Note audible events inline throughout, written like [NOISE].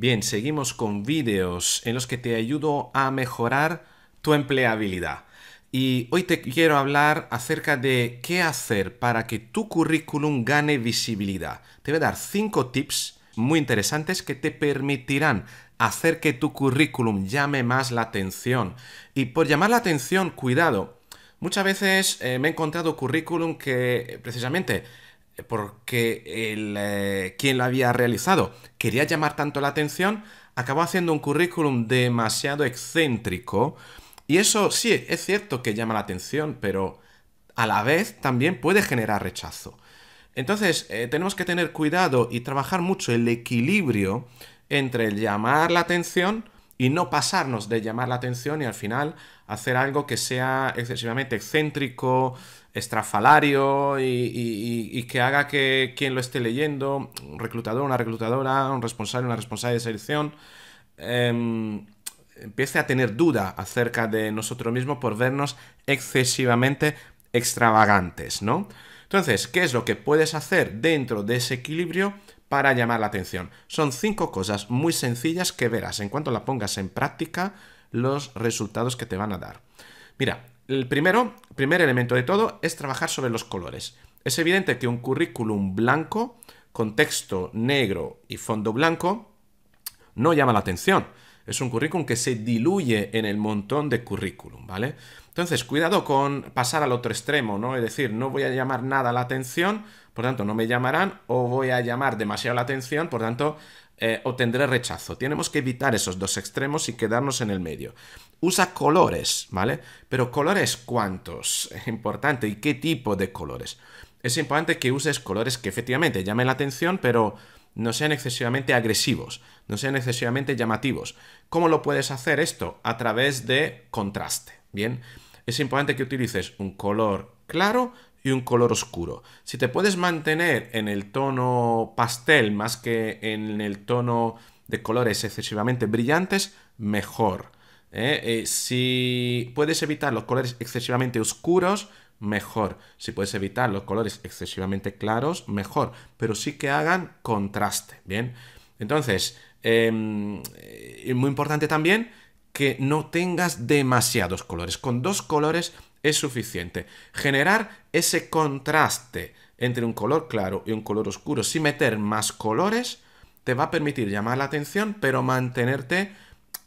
Bien, seguimos con vídeos en los que te ayudo a mejorar tu empleabilidad. Y hoy te quiero hablar acerca de qué hacer para que tu currículum gane visibilidad. Te voy a dar cinco tips muy interesantes que te permitirán hacer que tu currículum llame más la atención. Y por llamar la atención, cuidado. Muchas veces eh, me he encontrado currículum que precisamente porque el, eh, quien lo había realizado quería llamar tanto la atención, acabó haciendo un currículum demasiado excéntrico. Y eso sí, es cierto que llama la atención, pero a la vez también puede generar rechazo. Entonces, eh, tenemos que tener cuidado y trabajar mucho el equilibrio entre el llamar la atención, y no pasarnos de llamar la atención y al final hacer algo que sea excesivamente excéntrico, estrafalario y, que haga que quien lo esté leyendo, un reclutador, una reclutadora, un responsable, una responsable de selección, em, empiece a tener duda acerca de nosotros mismos por vernos excesivamente extravagantes, ¿no? Entonces, ¿qué es lo que puedes hacer dentro de ese equilibrio para llamar la atención? Son cinco cosas muy sencillas que verás en cuanto la pongas en práctica los resultados que te van a dar. Mira, el primero, primer elemento de todo es trabajar sobre los colores. Es evidente que un currículum blanco, con texto negro y fondo blanco, no llama la atención es un currículum que se diluye en el montón de currículum, ¿vale? Entonces, cuidado con pasar al otro extremo, ¿no? Es decir, no voy a llamar nada la atención, por tanto, no me llamarán, o voy a llamar demasiado la atención, por tanto, eh, obtendré rechazo. Tenemos que evitar esos dos extremos y quedarnos en el medio. Usa colores, ¿vale? Pero colores cuántos, es importante, y qué tipo de colores. Es importante que uses colores que efectivamente llamen la atención, pero no sean excesivamente agresivos no sean excesivamente llamativos. ¿Cómo lo puedes hacer esto? A través de contraste, ¿bien? Es importante que utilices un color claro y un color oscuro. Si te puedes mantener en el tono pastel más que en el tono de colores excesivamente brillantes, mejor. ¿eh? Eh, si puedes evitar los colores excesivamente oscuros, mejor. Si puedes evitar los colores excesivamente claros, mejor. Pero sí que hagan contraste, ¿bien? Entonces, Em, eh, y muy importante también que no tengas demasiados colores. Con dos colores es suficiente. Generar ese contraste entre un color claro y un color oscuro sin meter más colores te va a permitir llamar la atención, pero mantenerte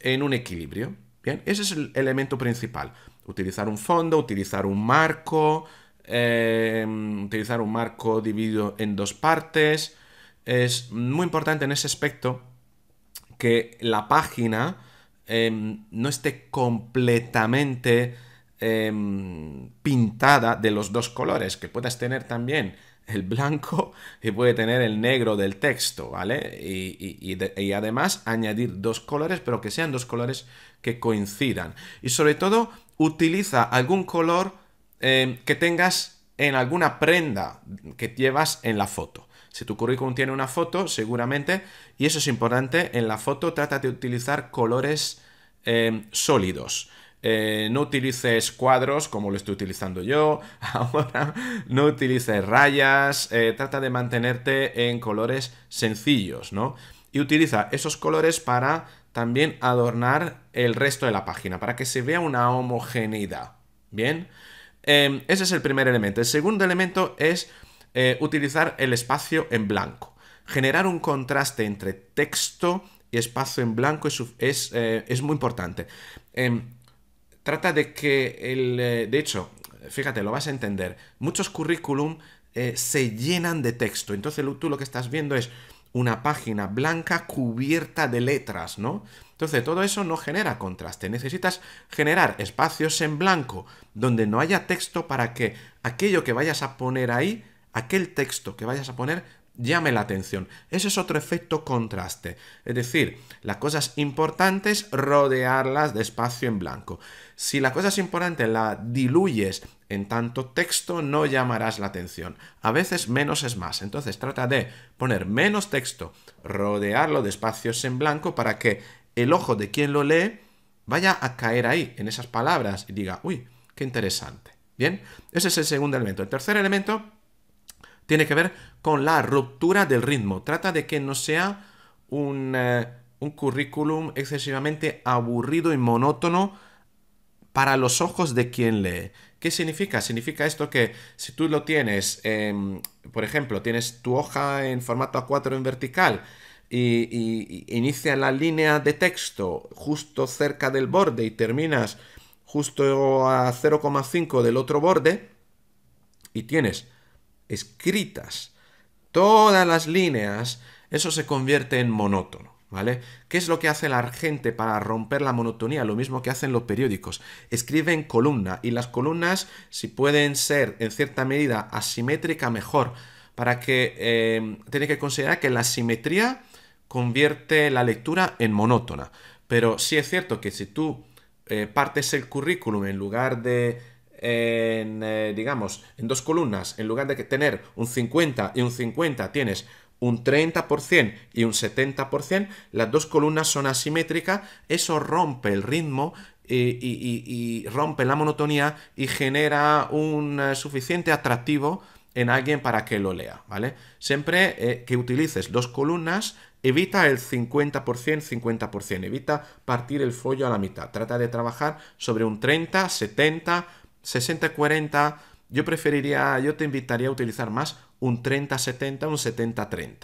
en un equilibrio. Bien, ese es el elemento principal. Utilizar un fondo, utilizar un marco, em, utilizar un marco dividido en dos partes. Es muy importante en ese aspecto que la página em, no esté completamente em, pintada de los dos colores, que puedas tener también el blanco y puede tener el negro del texto, ¿vale? Y, además añadir dos colores, pero que sean dos colores que coincidan. Y sobre todo, utiliza algún color em, que tengas en alguna prenda que llevas en la foto. Si tu currículum tiene una foto, seguramente, y eso es importante, en la foto trata de utilizar colores eh, sólidos. Eh, no utilices cuadros como lo estoy utilizando yo [LAUGHS] ahora, no utilices rayas, eh, trata de mantenerte en colores sencillos, ¿no? Y utiliza esos colores para también adornar el resto de la página, para que se vea una homogeneidad, ¿bien? ese es el primer elemento. El segundo elemento es eh, utilizar el espacio en blanco. Generar un contraste entre texto y espacio en blanco es, es, eh, muy importante. Em, trata de que el... Eh, de hecho, fíjate, lo vas a entender. Muchos currículum se llenan de texto. Entonces tú lo que estás viendo es una página blanca cubierta de letras, ¿no? Entonces todo eso no genera contraste. Necesitas generar espacios en blanco donde no haya texto para que aquello que vayas a poner ahí aquel texto que vayas a poner llame la atención. Ese es otro efecto contraste. Es decir, las cosas importantes, rodearlas de espacio en blanco. Si la cosa es importante, la diluyes en tanto texto, no llamarás la atención. A veces menos es más. Entonces trata de poner menos texto, rodearlo de espacios en blanco para que el ojo de quien lo lee vaya a caer ahí, en esas palabras, y diga, uy, qué interesante. Bien, ese es el segundo elemento. El tercer elemento tiene que ver con la ruptura del ritmo. Trata de que no sea eh, un, currículum excesivamente aburrido y monótono para los ojos de quien lee. ¿Qué significa? Significa esto que si tú lo tienes, em, por ejemplo, tienes tu hoja en formato A4 en vertical y, inicia la línea de texto justo cerca del borde y terminas justo a 0,5 del otro borde y tienes escritas todas las líneas, eso se convierte en monótono. ¿Vale? ¿Qué es lo que hace la gente para romper la monotonía? Lo mismo que hacen los periódicos. Escriben columna y las columnas, si pueden ser en cierta medida asimétrica, mejor. Para que eh, tiene que considerar que la simetría convierte la lectura en monótona. Pero sí es cierto que si tú eh, partes el currículum en lugar de en, eh, digamos, en dos columnas, en lugar de tener un 50 y un 50, tienes un 30% y un 70%, las dos columnas son asimétricas, eso rompe el ritmo eh, y, rompe la monotonía y genera un eh, suficiente atractivo en alguien para que lo lea, ¿vale? Siempre que utilices dos columnas, evita el 50%, 50%, evita partir el follo a la mitad, trata de trabajar sobre un 30, 70, 60-40, yo preferiría, yo te invitaría a utilizar más un 30-70, un 70-30.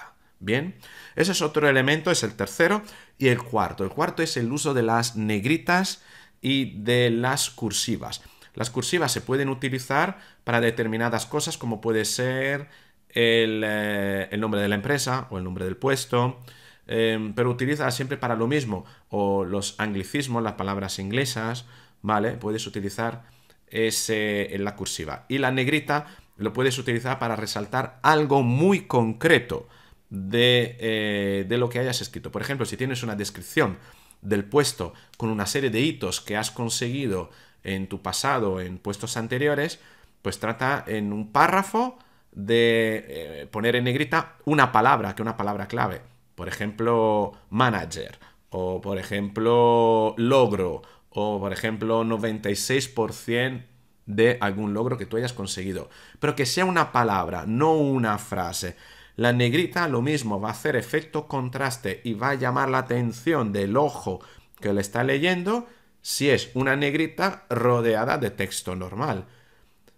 Bien, ese es otro elemento, es el tercero. Y el cuarto, el cuarto es el uso de las negritas y de las cursivas. Las cursivas se pueden utilizar para determinadas cosas como puede ser el, eh, nombre de la empresa o el nombre del puesto, em, pero utiliza siempre para lo mismo. O los anglicismos, las palabras inglesas, ¿vale? Puedes utilizar es en la cursiva. Y la negrita lo puedes utilizar para resaltar algo muy concreto de, eh, de lo que hayas escrito. Por ejemplo, si tienes una descripción del puesto con una serie de hitos que has conseguido en tu pasado, en puestos anteriores, pues trata en un párrafo de eh, poner en negrita una palabra, que una palabra clave. Por ejemplo, manager, o por ejemplo, logro, o por ejemplo 96% de algún logro que tú hayas conseguido, pero que sea una palabra, no una frase. La negrita lo mismo, va a hacer efecto contraste y va a llamar la atención del ojo que le está leyendo si es una negrita rodeada de texto normal.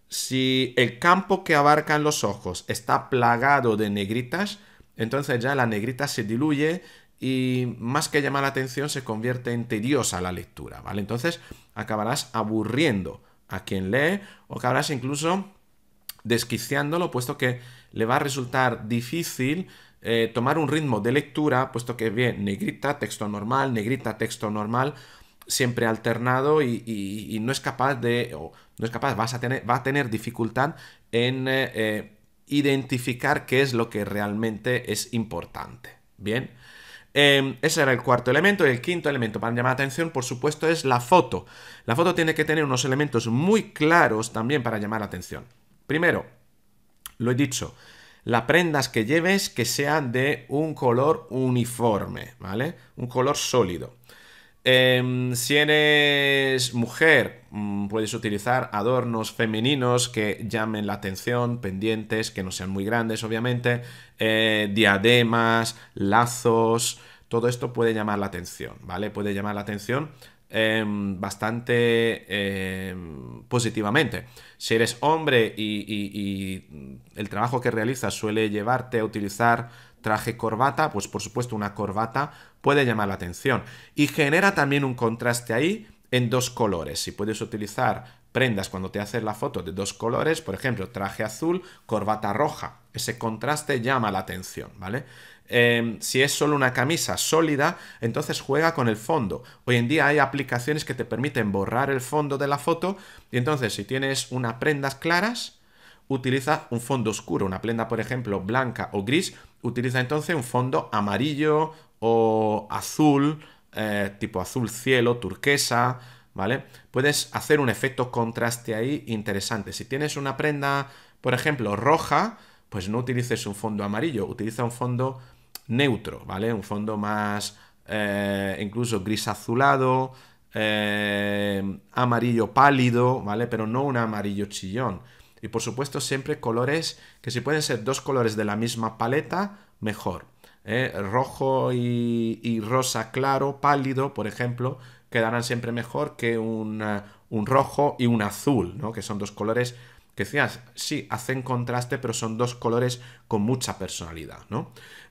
Si el campo que abarcan los ojos está plagado de negritas, entonces ya la negrita se diluye, y más que llamar la atención se convierte en tediosa la lectura, ¿vale? Entonces acabarás aburriendo a quien lee o acabarás incluso desquiciándolo, puesto que le va a resultar difícil eh, tomar un ritmo de lectura, puesto que bien, negrita, texto normal, negrita, texto normal, siempre alternado y, no es capaz de, o no es capaz, vas a tener, va a tener dificultad en eh, eh, identificar qué es lo que realmente es importante. Bien, Em, ese era el cuarto elemento. Y el quinto elemento para llamar la atención, por supuesto, es la foto. La foto tiene que tener unos elementos muy claros también para llamar la atención. Primero, lo he dicho, las prendas que lleves que sean de un color uniforme, ¿vale? Un color sólido. Em, si eres mujer, mm, puedes utilizar adornos femeninos que llamen la atención, pendientes, que no sean muy grandes, obviamente, eh, diademas, lazos, todo esto puede llamar la atención, ¿vale? Puede llamar la atención em, bastante em, positivamente. Si eres hombre y el trabajo que realizas suele llevarte a utilizar traje corbata, pues por supuesto una corbata puede llamar la atención. Y genera también un contraste ahí en dos colores. Si puedes utilizar prendas cuando te haces la foto de dos colores, por ejemplo, traje azul, corbata roja. Ese contraste llama la atención, ¿vale? Em, si es solo una camisa sólida, entonces juega con el fondo. Hoy en día hay aplicaciones que te permiten borrar el fondo de la foto y entonces si tienes unas prendas claras, utiliza un fondo oscuro. Una prenda, por ejemplo, blanca o gris, utiliza entonces un fondo amarillo o azul, eh, tipo azul cielo, turquesa, ¿vale? Puedes hacer un efecto contraste ahí interesante. Si tienes una prenda, por ejemplo, roja, pues no utilices un fondo amarillo, utiliza un fondo neutro, ¿vale? Un fondo más eh, incluso gris azulado, eh, amarillo pálido, ¿vale? Pero no un amarillo chillón. Y por supuesto siempre colores que si pueden ser dos colores de la misma paleta, mejor. ¿eh? rojo y, rosa claro, pálido, por ejemplo, quedarán siempre mejor que un rojo y un azul, ¿no? que son dos colores que decías, sí, hacen contraste, pero son dos colores con mucha personalidad. ¿no?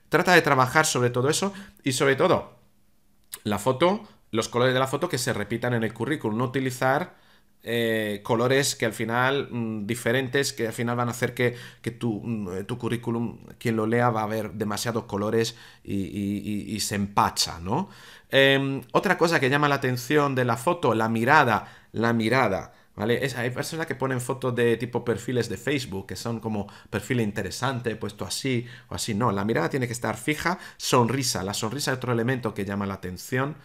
Trata de trabajar sobre todo eso y sobre todo la foto, los colores de la foto que se repitan en el currículum, no utilizar eh, colores que al final mm, diferentes que al final van a hacer que, mm, eh, tu, currículum quien lo lea va a ver demasiados colores y, se empacha no em, otra cosa que llama la atención de la foto la mirada la mirada ¿Vale? Es, hay personas que ponen fotos de tipo perfiles de Facebook, que son como perfil interesante, puesto así o así. No, la mirada tiene que estar fija, sonrisa. La sonrisa es otro elemento que llama la atención.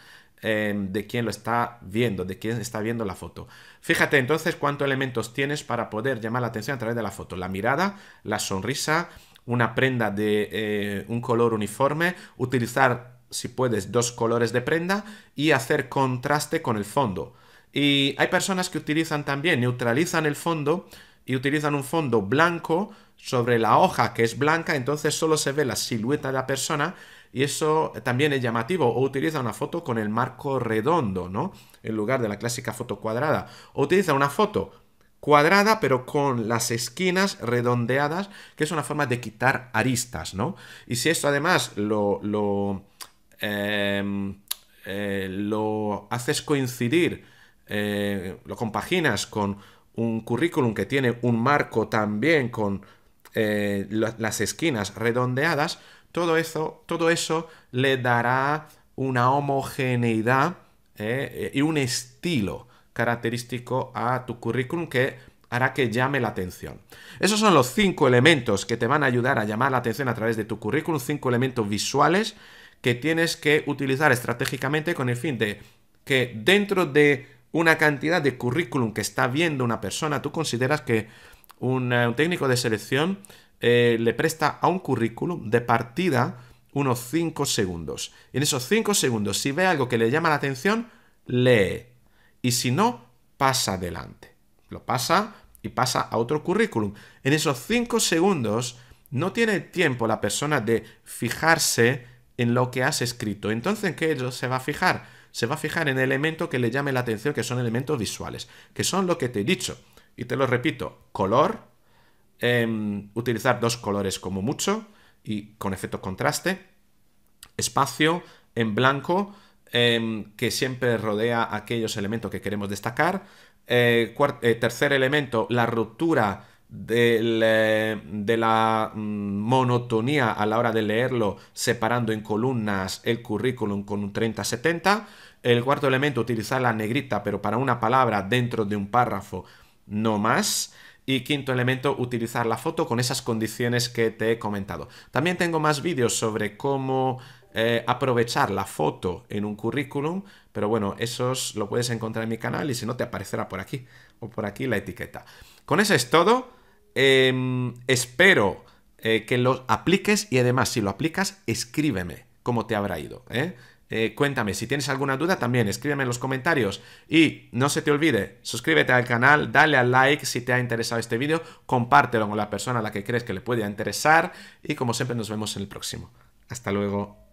Em, de quién lo está viendo, de quién está viendo la foto. Fíjate entonces cuántos elementos tienes para poder llamar la atención a través de la foto. La mirada, la sonrisa, una prenda de eh, un color uniforme, utilizar si puedes dos colores de prenda y hacer contraste con el fondo. Y hay personas que utilizan también, neutralizan el fondo y utilizan un fondo blanco sobre la hoja que es blanca, entonces solo se ve la silueta de la persona y eso eh, también es llamativo. O utiliza una foto con el marco redondo, ¿no? En lugar de la clásica foto cuadrada. O utiliza una foto cuadrada pero con las esquinas redondeadas, que es una forma de quitar aristas, ¿no? Y si esto además lo... lo, em, eh, haces coincidir, eh, lo compaginas con un currículum que tiene un marco también con las esquinas redondeadas, todo eso, todo eso le dará una homogeneidad eh, y un estilo característico a tu currículum que hará que llame la atención. Esos son los cinco elementos que te van a ayudar a llamar la atención a través de tu currículum, cinco elementos visuales que tienes que utilizar estratégicamente con el fin de que dentro de una cantidad de currículum que está viendo una persona, tú consideras que un eh, técnico de selección eh, le presta a un currículum de partida unos 5 segundos. en esos 5 segundos, si ve algo que le llama la atención, lee. Y si no, pasa adelante. Lo pasa y pasa a otro currículum. En esos 5 segundos no tiene tiempo la persona de fijarse en lo que has escrito. Entonces, ¿en qué se va a fijar? Se va a fijar en el elemento que le llame la atención, que son elementos visuales, que son lo que te he dicho. Y te lo repito, color, Em, utilizar dos colores como mucho y con efecto contraste, espacio en blanco em, que siempre rodea aquellos elementos que queremos destacar, eh, eh, tercer elemento, la ruptura eh, de la mm, monotonía a la hora de leerlo, separando en columnas el currículum con un 30-70. El cuarto elemento, utilizar la negrita, pero para una palabra dentro de un párrafo, no más. Y quinto elemento, utilizar la foto con esas condiciones que te he comentado. También tengo más vídeos sobre cómo eh, aprovechar la foto en un currículum, pero bueno, esos lo puedes encontrar en mi canal y si no te aparecerá por aquí o por aquí la etiqueta. Con eso es todo. Em, espero eh, que lo apliques y además si lo aplicas, escríbeme cómo te habrá ido. ¿eh? Eh, cuéntame, si tienes alguna duda también escríbeme en los comentarios y no se te olvide, suscríbete al canal, dale al like si te ha interesado este vídeo, compártelo con la persona a la que crees que le pueda interesar y como siempre nos vemos en el próximo. Hasta luego.